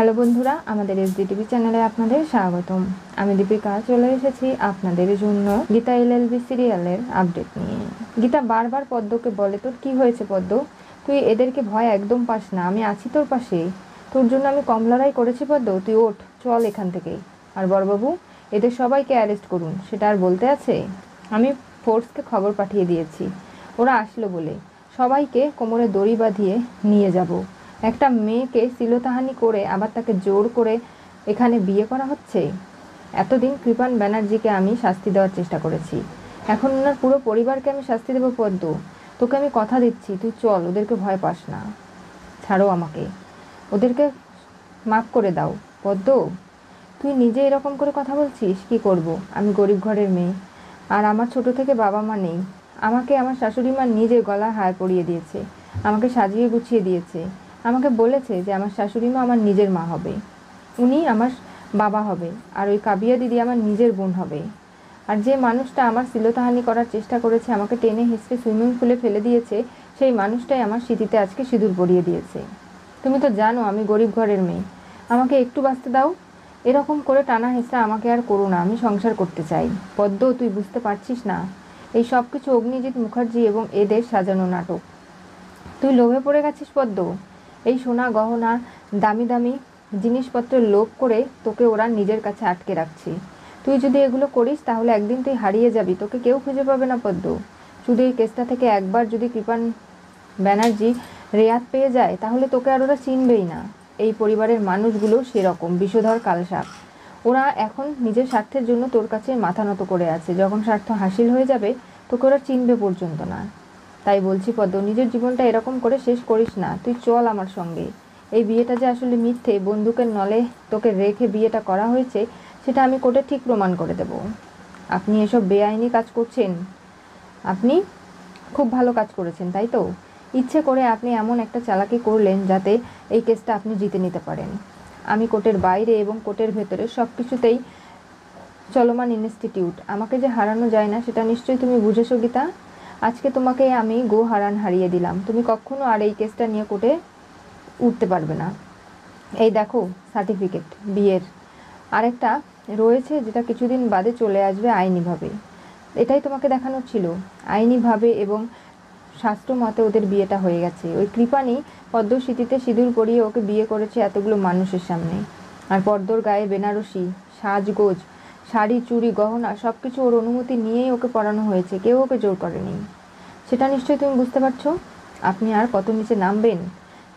Hello বন্ধুরা আমাদের S TV চ্যানেলে আপনাদের স্বাগতম আমি দীপিকা চলে এসেছি আপনাদের জন্য গীতা এল বি সিরিয়ালের আপডেট নিয়ে গীতা বারবার পদ্মকে বলে তোর কি হয়েছে পদ্ম তুই এদেরকে ভয় একদম পাস না আমি আছি তোর পাশে তোর জন্য আমি কম লড়াই করেছি পদ্ম তুই ওঠ চল এখান থেকে আর বড়বাবু এদের সবাইকে অ্যারেস্ট করুন সেটা আর বলতে আছে আমি ফোর্সকে খবর পাঠিয়ে দিয়েছি ওরা আসলো বলে সবাইকে কোমরে দড়ি বাঁধিয়ে নিয়ে যাবো একটা মেয়েকে শিলতাহানি করে আবার তাকে জোর করে এখানে বিয়ে করা হচ্ছে এতদিন কৃপান ব্যানার্জিকে আমি শাস্তি দেওয়ার চেষ্টা করেছি এখন ওনার পুরো পরিবারকে আমি শাস্তি দেবো পদ্ম তোকে আমি কথা দিচ্ছি তুই চল ওদেরকে ভয় পাস না ছাড়ো আমাকে ওদেরকে মাফ করে দাও পদ্ম তুই নিজে এরকম করে কথা বলছিস কি করব আমি গরিব ঘরের মেয়ে আর আমার ছোট থেকে বাবা মা নেই আমাকে আমার শাশুড়ি মা নিজে গলা হায় পড়িয়ে দিয়েছে আমাকে সাজিয়ে গুছিয়ে দিয়েছে আমাকে বলেছে যে আমার শাশুড়ি মা আমার নিজের মা হবে উনি আমার বাবা হবে আর ওই কাবিয়া দিদি আমার নিজের বোন হবে আর যে মানুষটা আমার শিলতাহানি করার চেষ্টা করেছে আমাকে টেনে হিসড়ে সুইমিং পুলে ফেলে দিয়েছে সেই মানুষটাই আমার স্মৃতিতে আজকে সিঁদুর পরিয়ে দিয়েছে তুমি তো জানো আমি গরিব ঘরের মেয়ে আমাকে একটু বাঁচতে দাও এরকম করে টানা হেসা আমাকে আর করো না আমি সংসার করতে চাই পদ্ম তুই বুঝতে পারছিস না এই সব কিছু অগ্নিজিৎ মুখার্জি এবং এদের সাজানো নাটক তুই লোভে পড়ে গেছিস পদ্ম এই সোনা গহনা দামি দামি জিনিসপত্র লোভ করে তোকে ওরা নিজের কাছে আটকে রাখছি তুই যদি এগুলো করিস তাহলে একদিন তুই হারিয়ে যাবি তোকে কেউ খুঁজে পাবে না পদ্ম শুধু এই কেসটা থেকে একবার যদি কৃপান ব্যানার্জি রেয়াত পেয়ে যায় তাহলে তোকে আর ওরা চিনবেই না এই পরিবারের মানুষগুলো সেরকম বিষধর কালসাপ ওরা এখন নিজের স্বার্থের জন্য তোর কাছে মাথা নত করে আছে যখন স্বার্থ হাসিল হয়ে যাবে তোকে ওরা চিনবে পর্যন্ত না তাই বলছি পদ্ম নিজের জীবনটা এরকম করে শেষ করিস না তুই চল আমার সঙ্গে এই বিয়েটা যে আসলে মিথ্যে বন্দুকের নলে তোকে রেখে বিয়েটা করা হয়েছে সেটা আমি কোর্টে ঠিক প্রমাণ করে দেব আপনি এসব বেআইনি কাজ করছেন আপনি খুব ভালো কাজ করেছেন তাই তো ইচ্ছে করে আপনি এমন একটা চালাকি করলেন যাতে এই কেসটা আপনি জিতে নিতে পারেন আমি কোর্টের বাইরে এবং কোর্টের ভেতরে সব কিছুতেই চলমান ইনস্টিটিউট আমাকে যে হারানো যায় না সেটা নিশ্চয়ই তুমি বুঝেছো গীতা আজকে তোমাকে আমি গো হারান হারিয়ে দিলাম তুমি কখনো আর এই কেসটা নিয়ে কোর্টে উঠতে পারবে না এই দেখো সার্টিফিকেট বিয়ের আরেকটা রয়েছে যেটা কিছুদিন বাদে চলে আসবে আইনিভাবে এটাই তোমাকে দেখানো ছিল আইনিভাবে এবং শাস্ত্র মতে ওদের বিয়েটা হয়ে গেছে ওই কৃপানি পদ্মস্মৃতিতে সিঁদুর পরিয়ে ওকে বিয়ে করেছে এতগুলো মানুষের সামনে আর পর্দর গায়ে বেনারসি সাজগোজ শাড়ি চুরি গহনা সব কিছু ওর অনুমতি নিয়েই ওকে পড়ানো হয়েছে কেউ ওকে জোর করেনি সেটা নিশ্চয়ই তুমি বুঝতে পারছো আপনি আর কত নিচে নামবেন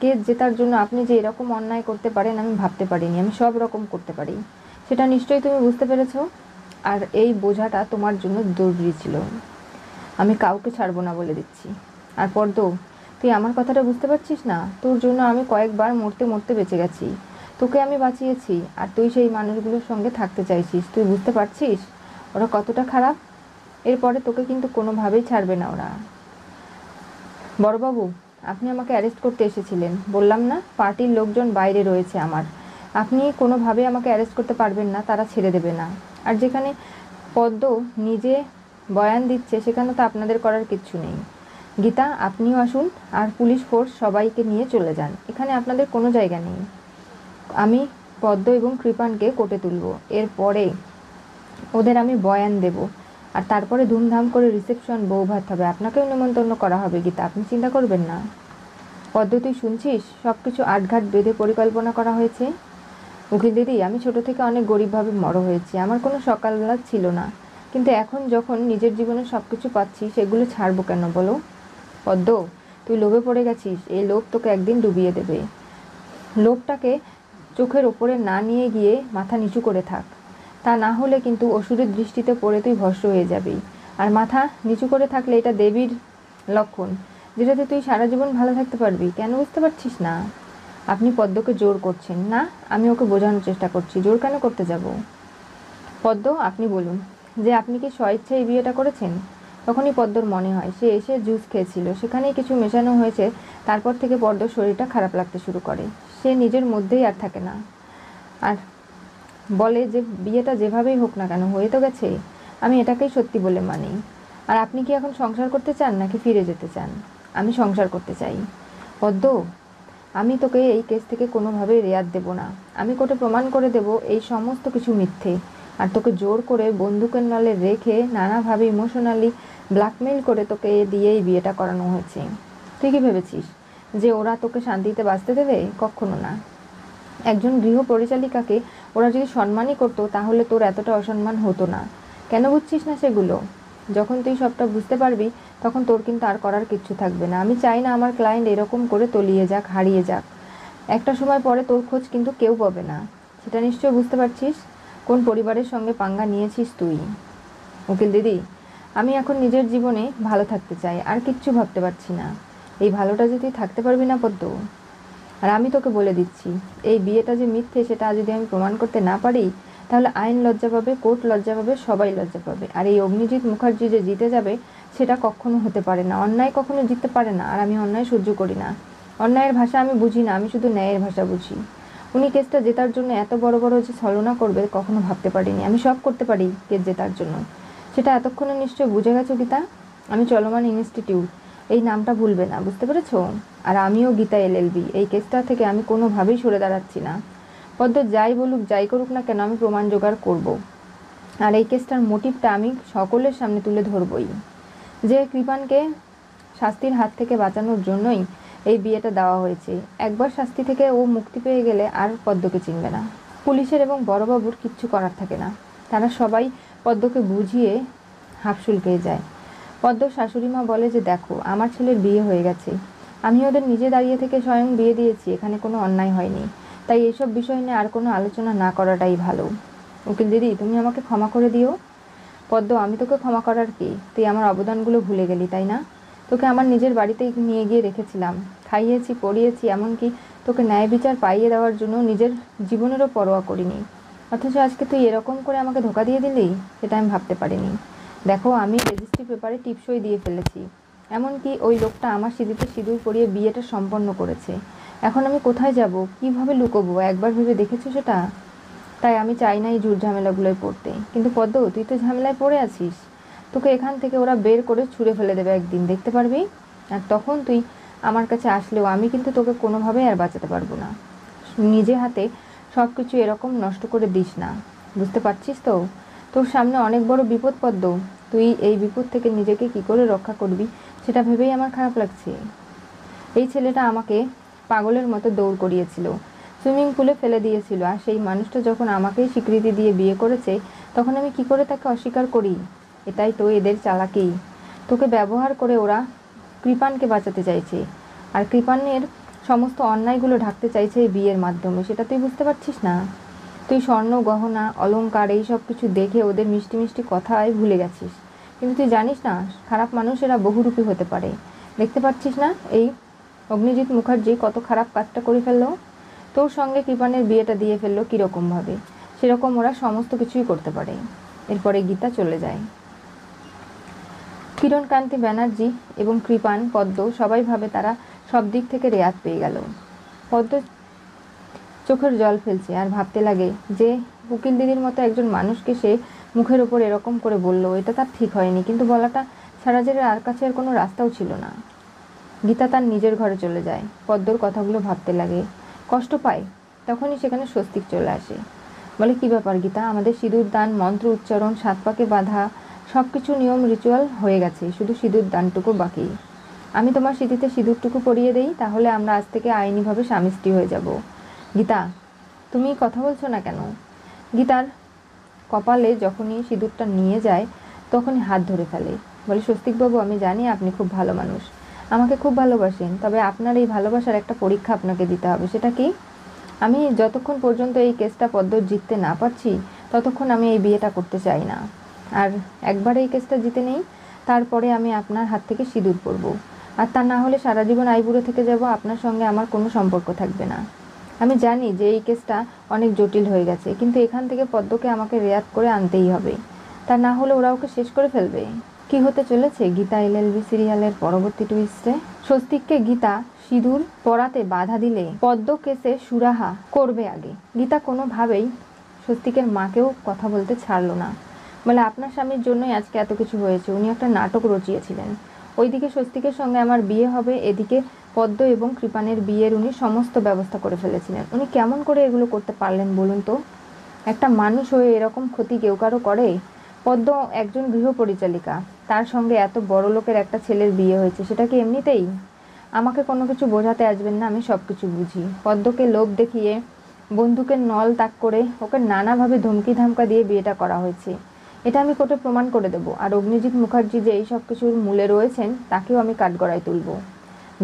কে জেতার জন্য আপনি যে এরকম অন্যায় করতে পারেন আমি ভাবতে পারিনি আমি সব রকম করতে পারি সেটা নিশ্চয়ই তুমি বুঝতে পেরেছো আর এই বোঝাটা তোমার জন্য জরুরি ছিল আমি কাউকে ছাড়বো না বলে দিচ্ছি আর পর্দ তুই আমার কথাটা বুঝতে পারছিস না তোর জন্য আমি কয়েকবার মরতে মরতে বেঁচে গেছি তোকে আমি বাঁচিয়েছি আর তুই সেই মানুষগুলোর সঙ্গে থাকতে চাইছিস তুই বুঝতে পারছিস ওরা কতটা খারাপ এরপরে তোকে কিন্তু কোনোভাবেই ছাড়বে না ওরা বড়বাবু আপনি আমাকে অ্যারেস্ট করতে এসেছিলেন বললাম না পার্টির লোকজন বাইরে রয়েছে আমার আপনি কোনোভাবে আমাকে অ্যারেস্ট করতে পারবেন না তারা ছেড়ে দেবে না আর যেখানে পদ্ম নিজে বয়ান দিচ্ছে সেখানে তো আপনাদের করার কিচ্ছু নেই গীতা আপনিও আসুন আর পুলিশ ফোর্স সবাইকে নিয়ে চলে যান এখানে আপনাদের কোনো জায়গা নেই আমি পদ্ম এবং কৃপানকে কোটে তুলব এরপরে ওদের আমি বয়ান দেব আর তারপরে ধুমধাম করে রিসেপশন বৌভাত হবে আপনাকেও নিমন্ত্রণ করা হবে গীতা আপনি চিন্তা করবেন না পদ্ম তুই শুনছিস সব কিছু আটঘাট বেঁধে পরিকল্পনা করা হয়েছে উকিল দিদি আমি ছোট থেকে অনেক গরিবভাবে মরো হয়েছি আমার কোনো সকালবেলা ছিল না কিন্তু এখন যখন নিজের জীবনে সব কিছু পাচ্ছি সেগুলো ছাড়বো কেন বলো পদ্ম তুই লোভে পড়ে গেছিস এই লোভ তোকে একদিন ডুবিয়ে দেবে লোভটাকে চোখের ওপরে না নিয়ে গিয়ে মাথা নিচু করে থাক তা না হলে কিন্তু অসুরের দৃষ্টিতে পড়ে তুই ভস্ম হয়ে যাবি আর মাথা নিচু করে থাকলে এটা দেবীর লক্ষণ যেটাতে তুই সারা জীবন ভালো থাকতে পারবি কেন বুঝতে পারছিস না আপনি পদ্মকে জোর করছেন না আমি ওকে বোঝানোর চেষ্টা করছি জোর কেন করতে যাব পদ্ম আপনি বলুন যে আপনি কি স্বইচ্ছায় বিয়েটা করেছেন তখনই পদ্মর মনে হয় সে এসে জুস খেয়েছিল সেখানেই কিছু মেশানো হয়েছে তারপর থেকে পদ্মর শরীরটা খারাপ লাগতে শুরু করে সে নিজের মধ্যেই আর থাকে না আর বলে যে বিয়েটা যেভাবেই হোক না কেন হয়ে তো গেছে আমি এটাকেই সত্যি বলে মানি আর আপনি কি এখন সংসার করতে চান নাকি ফিরে যেতে চান আমি সংসার করতে চাই পদ্ম আমি তোকে এই কেস থেকে কোনোভাবেই রেয়াত দেব না আমি কোটে প্রমাণ করে দেব এই সমস্ত কিছু মিথ্যে আর তোকে জোর করে বন্দুকের নলে রেখে নানাভাবে ইমোশনালি ব্ল্যাকমেইল করে তোকে দিয়েই বিয়েটা করানো হয়েছে তুই কি ভেবেছিস যে ওরা তোকে শান্তিতে বাঁচতে দেবে কখনো না একজন গৃহ পরিচালিকাকে ওরা যদি সম্মানই করতো তাহলে তোর এতটা অসম্মান হতো না কেন বুঝছিস না সেগুলো যখন তুই সবটা বুঝতে পারবি তখন তোর কিন্তু আর করার কিচ্ছু থাকবে না আমি চাই না আমার ক্লায়েন্ট এরকম করে তলিয়ে যাক হারিয়ে যাক একটা সময় পরে তোর খোঁজ কিন্তু কেউ পাবে না সেটা নিশ্চয় বুঝতে পারছিস কোন পরিবারের সঙ্গে পাঙ্গা নিয়েছিস তুই উকিল দিদি আমি এখন নিজের জীবনে ভালো থাকতে চাই আর কিচ্ছু ভাবতে পারছি না এই ভালোটা যদি থাকতে পারবি না পদ্ম আর আমি তোকে বলে দিচ্ছি এই বিয়েটা যে মিথ্যে সেটা যদি আমি প্রমাণ করতে না পারি তাহলে আইন লজ্জা পাবে কোর্ট লজ্জা পাবে সবাই লজ্জা পাবে আর এই অগ্নিজিৎ মুখার্জি যে জিতে যাবে সেটা কখনো হতে পারে না অন্যায় কখনো জিততে পারে না আর আমি অন্যায় সহ্য করি না অন্যায়ের ভাষা আমি বুঝি না আমি শুধু ন্যায়ের ভাষা বুঝি উনি কেসটা জেতার জন্য এত বড় বড় যে ছলনা করবে কখনো ভাবতে পারিনি আমি সব করতে পারি কেস জেতার জন্য সেটা এতক্ষণে নিশ্চয় বুঝে গেছো গীতা আমি চলমান ইনস্টিটিউট এই নামটা ভুলবে না বুঝতে পেরেছ আর আমিও গীতা এলএলবি এই কেসটা থেকে আমি কোনোভাবেই সরে দাঁড়াচ্ছি না পদ্ম যাই বলুক যাই করুক না কেন আমি প্রমাণ জোগাড় করব। আর এই কেসটার মোটিভটা আমি সকলের সামনে তুলে ধরবই যে কৃপানকে শাস্তির হাত থেকে বাঁচানোর জন্যই এই বিয়েটা দেওয়া হয়েছে একবার শাস্তি থেকে ও মুক্তি পেয়ে গেলে আর পদ্মকে চিনবে না পুলিশের এবং বড়বাবুর কিচ্ছু করার থাকে না তারা সবাই পদ্মকে বুঝিয়ে হাফসুল পেয়ে যায় পদ্ম শাশুড়ি মা বলে যে দেখো আমার ছেলের বিয়ে হয়ে গেছে আমি ওদের নিজে দাঁড়িয়ে থেকে স্বয়ং বিয়ে দিয়েছি এখানে কোনো অন্যায় হয়নি তাই এইসব বিষয় নিয়ে আর কোনো আলোচনা না করাটাই ভালো উকিল দিদি তুমি আমাকে ক্ষমা করে দিও পদ্ম আমি তোকে ক্ষমা করার কি তুই আমার অবদানগুলো ভুলে গেলি তাই না তোকে আমার নিজের বাড়িতেই নিয়ে গিয়ে রেখেছিলাম খাইয়েছি পড়িয়েছি এমনকি তোকে ন্যায় বিচার পাইয়ে দেওয়ার জন্য নিজের জীবনেরও পরোয়া করিনি অথচ আজকে তুই এরকম করে আমাকে ধোকা দিয়ে দিলি সেটা আমি ভাবতে পারিনি দেখো আমি রেজিস্ট্রি পেপারে টিপসই দিয়ে ফেলেছি এমনকি ওই লোকটা আমার সিঁড়িতে সিঁদুর পরিয়ে বিয়েটা সম্পন্ন করেছে এখন আমি কোথায় যাব কিভাবে লুকোবো একবার ভেবে দেখেছো সেটা তাই আমি চাই না এই ঝুট ঝামেলাগুলোয় পড়তে কিন্তু পদ্ম তুই তো ঝামেলায় পড়ে আছিস তোকে এখান থেকে ওরা বের করে ছুঁড়ে ফেলে দেবে একদিন দেখতে পারবি আর তখন তুই আমার কাছে আসলেও আমি কিন্তু তোকে কোনোভাবেই আর বাঁচাতে পারবো না নিজে হাতে সব কিছু এরকম নষ্ট করে দিস না বুঝতে পারছিস তো তোর সামনে অনেক বড় বিপদ পদ্ম তুই এই বিপদ থেকে নিজেকে কি করে রক্ষা করবি সেটা ভেবেই আমার খারাপ লাগছে এই ছেলেটা আমাকে পাগলের মতো দৌড় করিয়েছিল সুইমিং পুলে ফেলে দিয়েছিল আর সেই মানুষটা যখন আমাকেই স্বীকৃতি দিয়ে বিয়ে করেছে তখন আমি কি করে তাকে অস্বীকার করি এটাই তো এদের চালাকেই তোকে ব্যবহার করে ওরা কৃপানকে বাঁচাতে চাইছে আর কৃপানের সমস্ত অন্যায়গুলো ঢাকতে চাইছে এই বিয়ের মাধ্যমে সেটা তুই বুঝতে পারছিস না তুই স্বর্ণ গহনা অলঙ্কার এইসব কিছু দেখে ওদের মিষ্টি মিষ্টি কথায় ভুলে গেছিস কিন্তু তুই জানিস না খারাপ মানুষেরা বহুরূপী হতে পারে দেখতে পাচ্ছিস না এই অগ্নিজিৎ মুখার্জি কত খারাপ কাজটা করে ফেললো তোর সঙ্গে কৃপানের বিয়েটা দিয়ে ফেললো কীরকমভাবে সেরকম ওরা সমস্ত কিছুই করতে পারে এরপরে গীতা চলে যায় কিরণকান্তি ব্যানার্জি এবং কৃপান পদ্ম সবাই ভাবে তারা সব দিক থেকে রেয়াত পেয়ে গেল পদ্ম চোখের জল ফেলছে আর ভাবতে লাগে যে উকিল দিদির মতো একজন মানুষকে সে মুখের ওপর এরকম করে বলল এটা তার ঠিক হয়নি কিন্তু বলাটা ছাড়া আর কাছে আর কোনো রাস্তাও ছিল না গীতা তার নিজের ঘরে চলে যায় পদ্মর কথাগুলো ভাবতে লাগে কষ্ট পায় তখনই সেখানে স্বস্তিক চলে আসে বলে কি ব্যাপার গীতা আমাদের সিঁদুর দান মন্ত্র উচ্চারণ সাত পাকে বাঁধা সব কিছু নিয়ম রিচুয়াল হয়ে গেছে শুধু সিঁদুর দানটুকু বাকি আমি তোমার স্মৃতিতে সিঁদুরটুকু পরিয়ে দেই তাহলে আমরা আজ থেকে আইনিভাবে স্বামী স্ত্রী হয়ে যাবো গীতা তুমি কথা বলছো না কেন গীতার কপালে যখনই সিঁদুরটা নিয়ে যায় তখনই হাত ধরে ফেলে বলে স্বস্তিকবাবু আমি জানি আপনি খুব ভালো মানুষ আমাকে খুব ভালোবাসেন তবে আপনার এই ভালোবাসার একটা পরীক্ষা আপনাকে দিতে হবে সেটা কি আমি যতক্ষণ পর্যন্ত এই কেসটা পদ্ম জিততে না পারছি ততক্ষণ আমি এই বিয়েটা করতে চাই না আর একবার এই কেসটা জিতে নেই তারপরে আমি আপনার হাত থেকে সিঁদুর পরবো আর তা না হলে সারা জীবন আইবুড়ো থেকে যাব আপনার সঙ্গে আমার কোনো সম্পর্ক থাকবে না আমি জানি যে এই কেসটা অনেক জটিল হয়ে গেছে কিন্তু এখান থেকে পদ্মকে আমাকে রেয়াত করে আনতেই হবে তা না হলে ওরা ওকে শেষ করে ফেলবে কি হতে চলেছে গীতা এলএলবি সিরিয়ালের পরবর্তী টুইস্টে স্বস্তিককে গীতা সিঁদুর পরাতে বাধা দিলে পদ্ম কেসে সুরাহা করবে আগে গীতা কোনোভাবেই স্বস্তিকের মাকেও কথা বলতে ছাড়লো না বলে আপনার স্বামীর জন্যই আজকে এত কিছু হয়েছে উনি একটা নাটক রচিয়েছিলেন ওইদিকে স্বস্তিকের সঙ্গে আমার বিয়ে হবে এদিকে পদ্ম এবং কৃপানের বিয়ের উনি সমস্ত ব্যবস্থা করে ফেলেছিলেন উনি কেমন করে এগুলো করতে পারলেন বলুন তো একটা মানুষ হয়ে এরকম ক্ষতি কেউ কারো করে পদ্ম একজন গৃহপরিচালিকা তার সঙ্গে এত বড় লোকের একটা ছেলের বিয়ে হয়েছে সেটা কি এমনিতেই আমাকে কোনো কিছু বোঝাতে আসবেন না আমি সব কিছু বুঝি পদ্মকে লোভ দেখিয়ে বন্ধুকে নল তাক করে ওকে নানাভাবে ধমকি ধামকা দিয়ে বিয়েটা করা হয়েছে এটা আমি কোর্টে প্রমাণ করে দেবো আর অগ্নিজিৎ মুখার্জি যে এই সব কিছুর মূলে রয়েছেন তাকেও আমি কাঠগড়ায় তুলব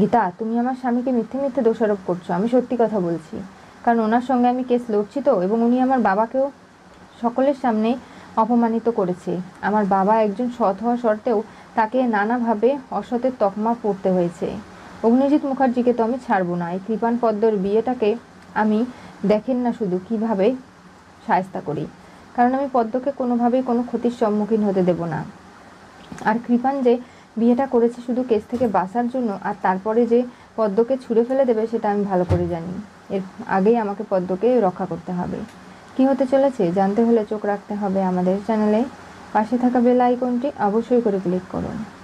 গীতা তুমি আমার স্বামীকে মিথ্যে মিথ্যে দোষারোপ করছো আমি সত্যি কথা বলছি কারণ ওনার সঙ্গে আমি কেস লড়ছি তো এবং উনি আমার বাবাকেও সকলের সামনে অপমানিত করেছে আমার বাবা একজন সৎ হওয়া সত্ত্বেও তাকে নানাভাবে অসতের তকমা পড়তে হয়েছে অগ্নিজিৎ মুখার্জিকে তো আমি ছাড়বো না এই কৃপান পদ্মর বিয়েটাকে আমি দেখেন না শুধু কিভাবে সায়স্তা করি কারণ আমি পদ্মকে কোনোভাবেই কোনো ক্ষতির সম্মুখীন হতে দেব না আর কৃপান যে বিয়েটা করেছে শুধু কেস থেকে বাঁচার জন্য আর তারপরে যে পদ্মকে ছুঁড়ে ফেলে দেবে সেটা আমি ভালো করে জানি এর আগেই আমাকে পদ্মকে রক্ষা করতে হবে কি হতে চলেছে জানতে হলে চোখ রাখতে হবে আমাদের চ্যানেলে পাশে থাকা বেল আইকনটি অবশ্যই করে ক্লিক করুন